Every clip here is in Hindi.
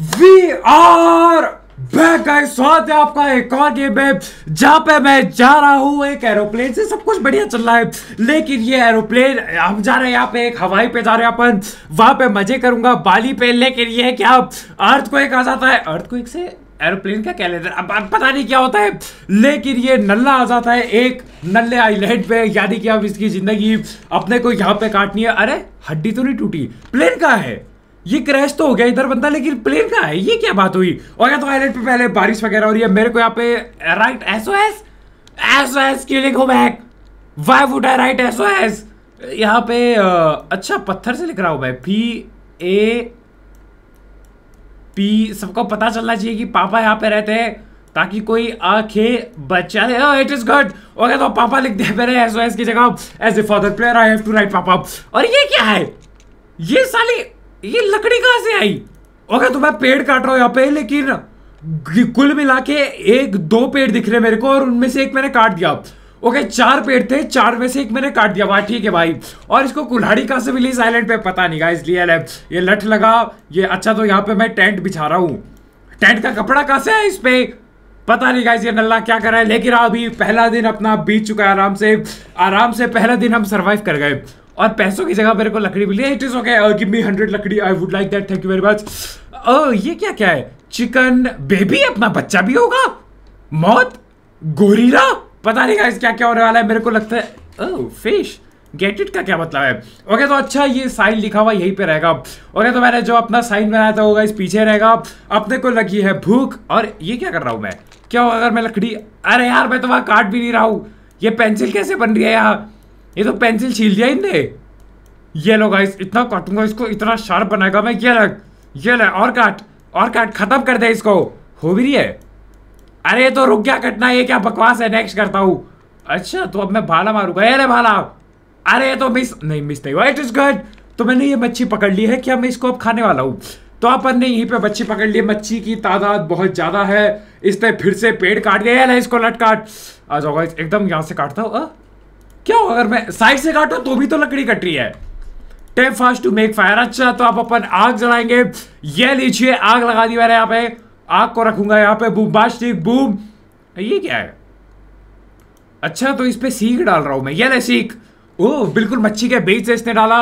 वी आर बैक गाइस स्वागत है आपका एक और गेम में जहाँ पे मैं जा रहा हूँ एक एरोप्लेन से सब कुछ बढ़िया चल रहा है लेकिन ये एरोप्लेन हम जा रहे हैं यहाँ पे एक हवाई पे जा रहे हैं अपन वहां पे मजे करूंगा बाली पे लेकिन ये क्या अर्थ को एक आ जाता है अर्थ को एक से एरोप्लेन का कैलेंडर अब, अब पता नहीं क्या होता है लेकिन ये नल्ला आ जाता है एक नल्ले आईलैंड पे यानी कि अब इसकी जिंदगी अपने को यहाँ पे काटनी है अरे हड्डी तो नहीं टूटी प्लेन का है ये क्रैश तो हो गया इधर बंदा लेकिन प्लेन कहा है ये क्या बात हुई और या तो आईलैंड पे पहले बारिश वगैरह हो रही है मेरे को यहाँ पे write S O S S O S क्यों go back why would I write S O S यहाँ पे अच्छा पत्थर से लिख रहा हूँ मैं पी ए पी सबको पता चलना चाहिए कि पापा यहाँ पे रहते हैं ताकि कोई आखे बच्चा ले oh it is good okay तो पापा लिख दिया मैंने एस की जगह as a father player I have to write पापा और ये क्या है ये साली ये लकड़ी कहां से आई अगर तो मैं पेड़ काट रहा हूं यहाँ पे लेकिन कुल मिला के एक दो पेड़ दिख रहे मेरे को और उनमें से एक मैंने काट दिया ओके चार पेड़ थे चार में से एक मैंने काट दिया भाई ठीक है भाई और इसको कुल्हाड़ी कहां से मिली इस आइलैंड पे पता नहीं गाइस लिया है ये लठ लगा ये अच्छा तो यहाँ पे मैं टेंट बिछा रहा हूँ टेंट का कपड़ा कहां से है इस पे पता नहीं गाइस ये नल्ला क्या कर रहा है लेकिन अभी पहला दिन अपना बीत चुका है आराम से आराम से पहला दिन हम सर्वाइव कर गए और पैसों की जगह मेरे को लकड़ी मिली it is okay give me hundred लकड़ी I would like that thank you very much ये क्या क्या है चिकन बेबी अपना बच्चा भी होगा मौत गोरीला पता नहीं गाइस क्या क्या होने वाला है मेरे को लगता है ओह फिश गेट इट का क्या मतलब है ओके okay, तो अच्छा ये साइन लिखा हुआ यहीं पे रहेगा ओके okay, तो मैंने जो अपना साइन बनाया था होगा इस पीछे रहेगा अपने को लगी है भूख और ये क्या कर रहा हूँ मैं क्या अगर मैं लकड़ी अरे यार मैं तो वहां काट भी नहीं रहा हूँ ये पेंसिल कैसे बन रही है यहाँ ये तो पेंसिल छील दिया इनने ये लो गाइस इतना काटूंगा इसको इतना शार्प बनाएगा मैं ये लग ये लग और काट और काट खत्म कर दे इसको हो भी रही है अरे तो रुक गया कटना ये क्या बकवास है नेक्स्ट करता हूँ अच्छा तो अब मैं भाला मारूंगा अरे भाला अरे तो मिस नहीं मिस नहीं इट इज गड तो मैंने ये मच्छी पकड़ ली है क्या मैं इसको अब खाने वाला हूँ तो अपन ने यहीं पे मच्छी पकड़ ली मच्छी की तादाद बहुत ज़्यादा है इसने फिर से पेड़ काट गया है इसको लटकाट आ जाओ एकदम यहाँ से काटता हूँ हाँ। क्या हो अगर मैं साइड से काटो तो भी तो लकड़ी कट रही है tap fast to make fire अच्छा तो आप अपन आग जलाएंगे ये लीजिए आग लगा दी मैंने यहाँ पे आग को रखूंगा यहाँ पे बूम बास्टिक बूम ये क्या है अच्छा तो इस पर सीख डाल रहा हूं मैं ये ले सीख ओ बिल्कुल मच्छी के बीच से इसने डाला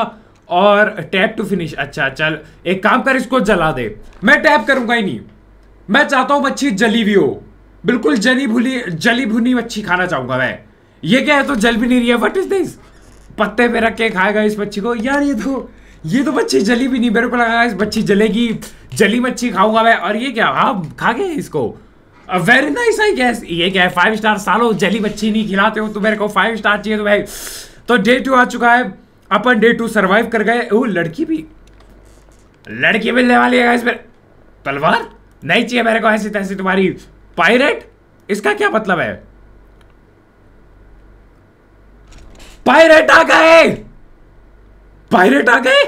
और टैप टू फिनिश अच्छा चल एक काम कर इसको जला दे मैं टैप करूंगा ही नहीं मैं चाहता हूं मच्छी जली हुई हो बिल्कुल जली भुली जली भुनी मच्छी खाना चाहूंगा मैं ये क्या है तो जल भी नहीं रही है वट इज दिस पत्ते पे रख के खाएगा इस बच्ची को यार ये तो ये तो बच्ची जली भी नहीं मेरे को लगा इस बच्ची जलेगी जली मच्छी खाऊंगा मैं और ये क्या हाँ खा गए इसको वेरी नाइस आई गैस ये क्या है फाइव स्टार सालों जली मच्छी नहीं खिलाते हो तो मेरे को फाइव स्टार चाहिए तो भाई तो डे टू आ चुका है अपन डे टू सर्वाइव कर गए वो लड़की भी लड़की मिलने वाली है तलवार नहीं चाहिए मेरे को ऐसी तैसी तुम्हारी पायरेट इसका क्या मतलब है पायरेट आ गए पायरेट आ गए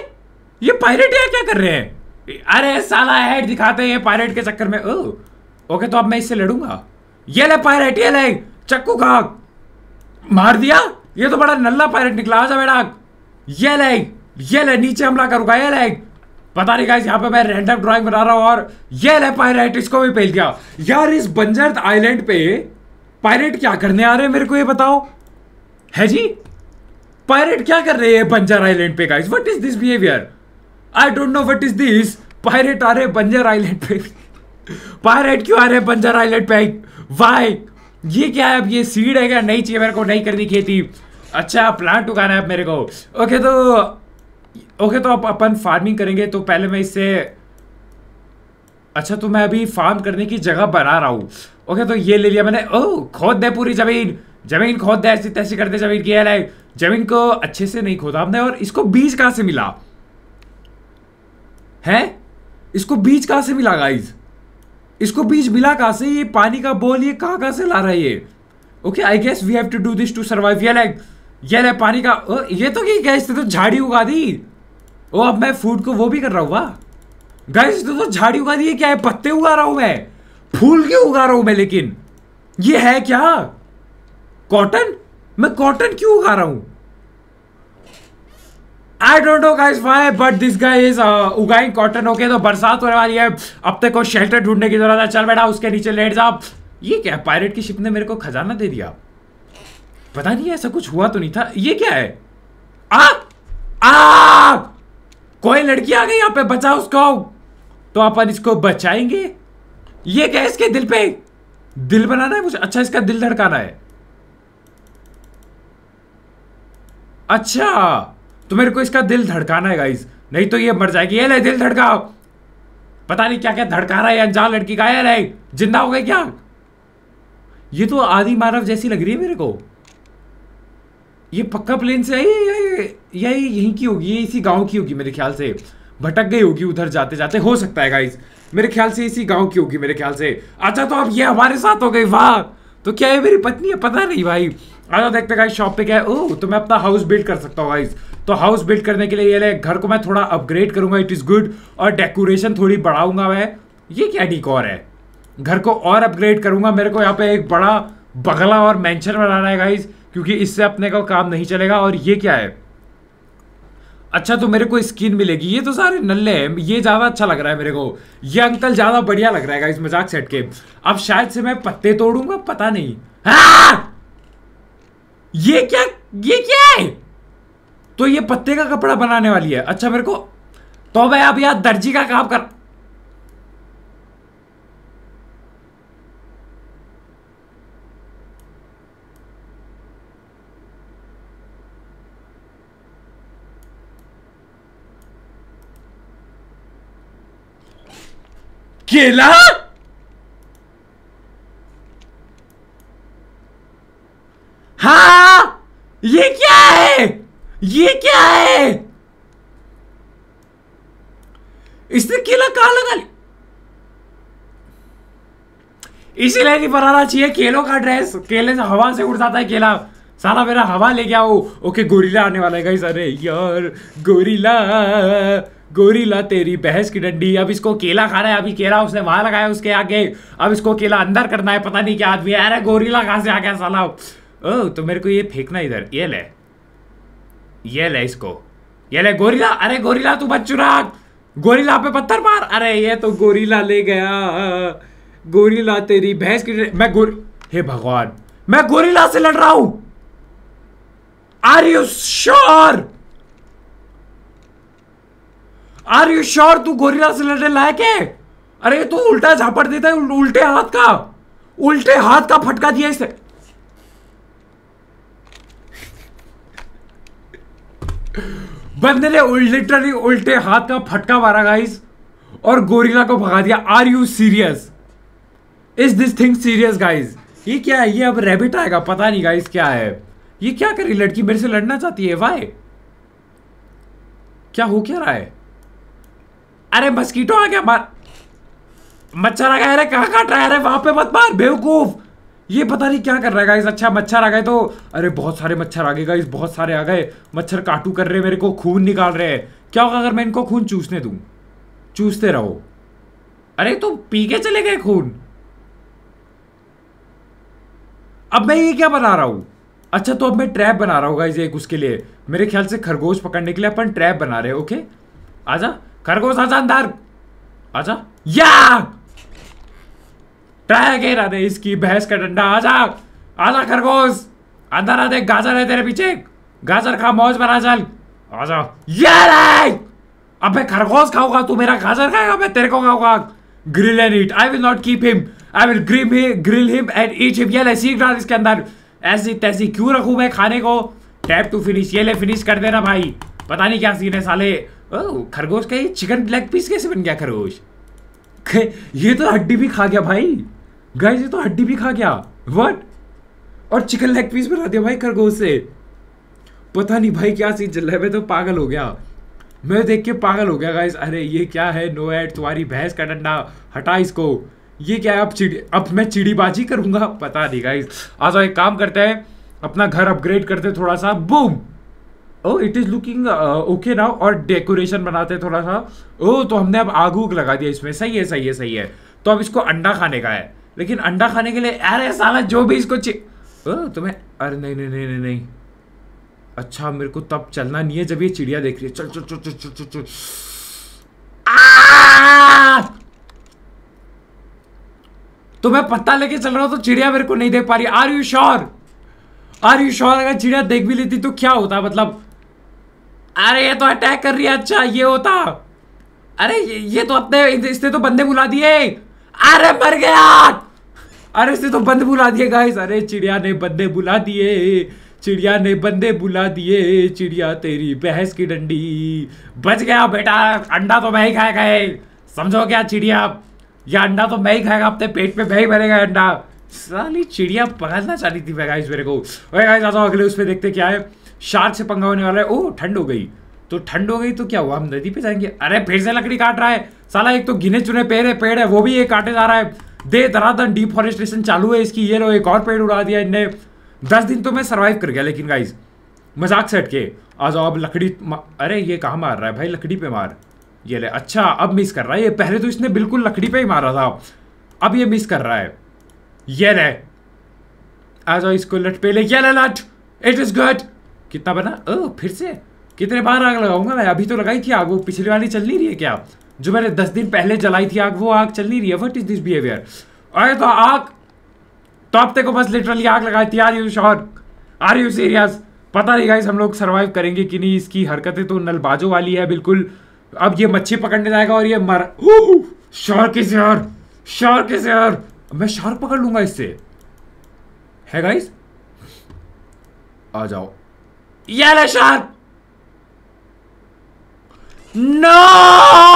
ये पायरेट यहाँ क्या कर रहे हैं अरे साला हेड दिखाते हैं पायरेट के चक्कर में ओ ओके तो अब मैं इससे लड़ूंगा ये ले पायरेट ये ले चक्कू का मार दिया ये तो बड़ा नल्ला पायरेट निकला आजा बेटा ये ले ये ले नीचे हमला करूंगा ये ले पता नहीं गाइस यहाँ पे मैं रैंडम ड्राइंग बना रहा हूँ और ये ले पायरेट इसको भी पेल दिया यार इस बंजर आइलैंड पे पायरेट क्या करने आ रहे हैं मेरे को ये बताओ है जी पायरेट क्या कर रहे हैं बंजर आइलैंड पे guys what is this behaviour I don't know what is this pirate आ रहे हैं बंजर आइलैंड पे पायरेट क्यों आ रहे हैं बंजर आइलैंड पे वाई ये क्या है अब ये सीड है क्या नहीं चाहिए मेरे को नहीं करनी खेती अच्छा प्लांट उगाना है अब मेरे को ओके तो ओके तो अब अपन फार्मिंग करेंगे तो पहले मैं इससे अच्छा तो मैं अभी फार्म करने की जगह बना रहा हूँ ओके तो ये ले लिया मैंने ओ oh, खोद दे पूरी जमीन जमीन खोद दे ऐसी तैसी करते जमीन की है जमीन को अच्छे से नहीं खोदा आपने और इसको बीज कहां से मिला है इसको बीज कहां से मिला गाइज इसको बीज मिला कहां से ये पानी का बोल ये कहां कहां से ला रहा है ये okay I guess we have to do this to survive ये लाइक ये ले पानी का ओ, ये तो क्या गैस तो झाड़ी उगा दी ओ अब मैं फूड को वो भी कर रहा हूँ वाह गैस तो तो झाड़ी उगा दी है क्या है पत्ते उगा रहा हूँ मैं फूल क्यों उगा रहा हूँ मैं लेकिन ये है क्या कॉटन मैं कॉटन क्यों उगा रहा हूं I don't know guys why but this guy is उगाइंग कॉटन ओके तो बरसात होने वाली है अब तक को शेल्टर ढूंढने की जरूरत है चल बैठा उसके नीचे लेट जा ये क्या है पायरेट की शिप ने मेरे को खजाना दे दिया पता नहीं ऐसा कुछ हुआ तो नहीं था ये क्या है आप आप कोई लड़की आ गई यहाँ पे बचा उसको तो अपन इसको बचाएंगे ये क्या है इसके दिल पे दिल बनाना है मुझे अच्छा इसका दिल धड़काना है अच्छा तो मेरे को इसका दिल धड़काना है गाइस नहीं तो ये मर जाएगी ये ले दिल धड़का पता नहीं क्या क्या धड़का रहा है अनजान लड़की का है जिंदा हो गई क्या ये तो आदि मानव जैसी लग रही है मेरे को ये पक्का प्लेन से आई या यहीं की होगी ये इसी गांव की होगी मेरे ख्याल से भटक गई होगी उधर जाते जाते हो सकता है गाइस मेरे ख्याल से इसी गांव की होगी मेरे ख्याल से अच्छा तो अब ये हमारे साथ हो गई वाह तो क्या ये मेरी पत्नी है पता नहीं भाई आ जाओ देखते गाइस शॉप पे क्या है ओह तो मैं अपना हाउस बिल्ड कर सकता हूँ गाइस तो हाउस बिल्ड करने के लिए ये ले घर को मैं थोड़ा अपग्रेड करूंगा इट इज़ गुड और डेकोरेशन थोड़ी बढ़ाऊंगा मैं ये क्या डिकॉर है घर को और अपग्रेड करूंगा मेरे को यहाँ पे एक बड़ा बगला और मैंशन बनाना है गाइज क्योंकि इससे अपने का काम नहीं चलेगा और ये क्या है अच्छा तो मेरे को स्किन मिलेगी ये तो सारे नल्ले हैं ये ज़्यादा अच्छा लग रहा है मेरे को ये अंकल ज़्यादा बढ़िया लग रहा है इस मजाक सेट के अब शायद से मैं पत्ते तोड़ूंगा पता नहीं हाँ! ये क्या ये क्या है तो ये पत्ते का कपड़ा बनाने वाली है अच्छा मेरे को तो मैं अब यार दर्जी का काम कर केला ये क्या है इसने केला कहा लगा ली इसीलिए नहीं बनाना चाहिए केलों का ड्रेस केले से हवा से उड़ जाता है केला सारा मेरा हवा ले गया वो ओके गोरीला आने वाला है गाइस अरे यार गोरीला गोरीला तेरी बहस की डंडी अब इसको केला खाना है अभी केला उसने वहां लगाया उसके आगे अब इसको केला अंदर करना है पता नहीं क्या आदमी है अरे गोरीला कहाँ से आ गया साला ओ तो मेरे को ये फेंकना इधर ये ले ये ले इसको ये ले गोरिला अरे गोरिला तू बच चुरा गोरिला पे पत्थर मार अरे ये तो गोरिला ले गया गोरिला तेरी भैंस की मैं गोर हे भगवान मैं गोरिला से लड़ रहा हूं are you sure are you sure तू गोरिला से लड़ने लायक है अरे तू उल्टा झापड़ देता है उल्टे हाथ का उल्टे हाथ का फटका दिया इसे बंदे ने लिटरली उल्टे हाथ का फटका मारा गाइस और गोरिल्ला को भगा दिया are you serious is this thing serious guys ये क्या है ये अब रेबिट आएगा पता नहीं गाइस क्या है ये क्या करी लड़की मेरे से लड़ना चाहती है वाई क्या हो क्या रहा है अरे मस्कीटो आ गया मार मच्छर आ गया अरे कहाँ काट रहा है अरे वहां पे मत मार बेवकूफ ये पता नहीं क्या कर रहा है गाइस अच्छा मच्छर आ गए तो अरे बहुत सारे मच्छर आ गए गाइस बहुत सारे आ गए मच्छर काटू कर रहे मेरे को खून निकाल रहे हैं क्या होगा अगर मैं इनको खून चूसने दू चूसते रहो अरे तो पी के चले गए खून अब मैं ये क्या बना रहा हूं अच्छा तो अब मैं ट्रैप बना रहा हूँ गाइज एक उसके लिए मेरे ख्याल से खरगोश पकड़ने के लिए अपन ट्रैप बना रहे हैं ओके आजा खरगोश आजा अंदर आजा या टागे राधे इसकी भैंस का डंडा आजा आजा खरगोश अंदर आधे गाजर है तेरे पीछे गाजर खा मौज बना चल आजा ये अब मैं खरगोश खाऊंगा तू मेरा गाजर खाएगा मैं तेरे को खाऊंगा grill and eat I will not keep him I will grill him grill him and eat him ये ले सीख डाल इसके अंदर ऐसी तैसी क्यों रखूं मैं खाने को टैप टू फिनिश ये ले फिनिश कर देना भाई पता नहीं क्या सीन है साले खरगोश का ये चिकन लेग पीस कैसे बन गया खरगोश ये तो हड्डी भी खा गया भाई गाइस ये तो हड्डी भी खा गया वट और चिकन लेग पीस बना दिया भाई खरगोश से पता नहीं भाई क्या सीन चल रहा है मैं तो पागल हो गया मैं देख के पागल हो गया गाइस अरे ये क्या है नो एड तुम्हारी भैंस का डंडा हटा इसको ये क्या है अब चिड़ी अब मैं चिड़ीबाजी करूंगा पता नहीं गाइस आज एक काम करते हैं अपना घर अपग्रेड करते हैं थोड़ा सा boom oh it is looking okay now और डेकोरेशन बनाते हैं थोड़ा सा ओ oh, तो हमने अब आग उग लगा दिया इसमें सही है सही है सही है तो अब इसको अंडा खाने का है लेकिन अंडा खाने के लिए अरे साला जो भी इसको चे तुम्हें अरे नहीं नहीं नहीं नहीं नहीं अच्छा मेरे को तब चलना नहीं है जब ये चिड़िया देख रही है चल चल चल चल चल चल चल तो मैं पत्ता लेके चल रहा हूं तो चिड़िया मेरे को नहीं देख पा रही are you sure are you sure अगर चिड़िया देख भी लेती तो क्या होता मतलब अरे ये तो अटैक कर रही है अच्छा ये होता अरे ये, ये तो अपने इसने तो बंदे बुला दिए अरे मर गया अरे इसे तो बंद बुला दिए गाइस अरे चिड़िया ने बंदे बुला दिए चिड़िया ने बंदे बुला दिए चिड़िया तेरी बहस की डंडी बच गया बेटा अंडा तो मैं ही खाएगा समझो क्या चिड़िया यह अंडा तो मैं ही खाएगा अपने पेट पे मैं ही भरेगा अंडा साली चिड़िया पकड़ना चाहती थी गाइस मेरे को गाइस आता अगले उस पर देखते क्या है शार्क से पंगा होने वाला है ओ ठंड हो गई तो ठंड हो गई तो क्या हुआ हम नदी पे जाएंगे अरे फिर से लकड़ी काट रहा है साला एक तो गिने चुने पेड़ है पेड़ है वो भी ये काटे जा रहा है दे दरादन डिफॉरेस्टेशन चालू है इसकी ये लो एक और पेड़ उड़ा दिया इनने दस दिन तो मैं सर्वाइव कर गया लेकिन गाइज मजाक सेट के आज अब लकड़ी अरे ये कहाँ मार रहा है भाई लकड़ी पे मार ये ले अच्छा अब मिस कर रहा है ये पहले तो इसने बिल्कुल लकड़ी पे ही मारा था अब ये मिस कर रहा है ये ले आ जाओ इसको लट पे ले क्या लट इट इज गुड कितना बना ओ फिर से कितने बार आग लगाऊंगा मैं अभी तो लगाई थी आग वो पिछली वाली चल नहीं रही है क्या जो मैंने दस दिन पहले जलाई थी आग वो आग चल नहीं रही है वट इज दिस बिहेवियर अरे तो आग तो आप तेको बस लिटरली आग लगाई थी are you sure are you serious पता नहीं गाइस हम लोग सर्वाइव करेंगे कि नहीं इसकी हरकतें तो नलबाजो वाली है बिल्कुल अब ये मच्छी पकड़ने जाएगा और ये मर शार्क इज यार शार्क इज यार मैं शार्क पकड़ लूंगा इससे है गाइस आ जाओ ये ले शार्क नो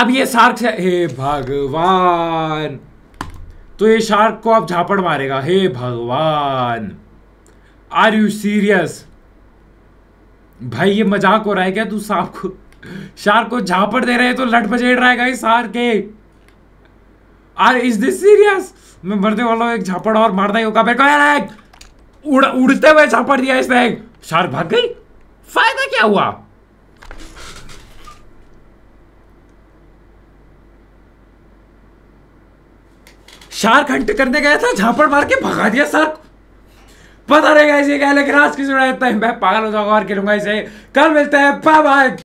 अब ये शार्क हे भगवान तो ये शार्क को आप झापड़ मारेगा हे भगवान आर यू सीरियस भाई ये मजाक हो रहा है क्या तू सांप को शार्क को झापड़ दे रहे हैं तो लट बजेड़ रहा है गाइस शार्क के आर इज दिस सीरियस मैं मरने वाला हूँ एक झापड़ और मारना ही होगा मेरे को उड़ उड़ते हुए झापड़ दिया इसने शार्क भाग गई फायदा क्या हुआ शार्क हंट करने गया था झापड़ मार के भगा दिया शार्क पता रहेगा इसे क्या लेकिन आज की सुना इतना मैं पागल हो जाऊंगा और खेलूंगा इसे कल मिलते हैं बाय बाय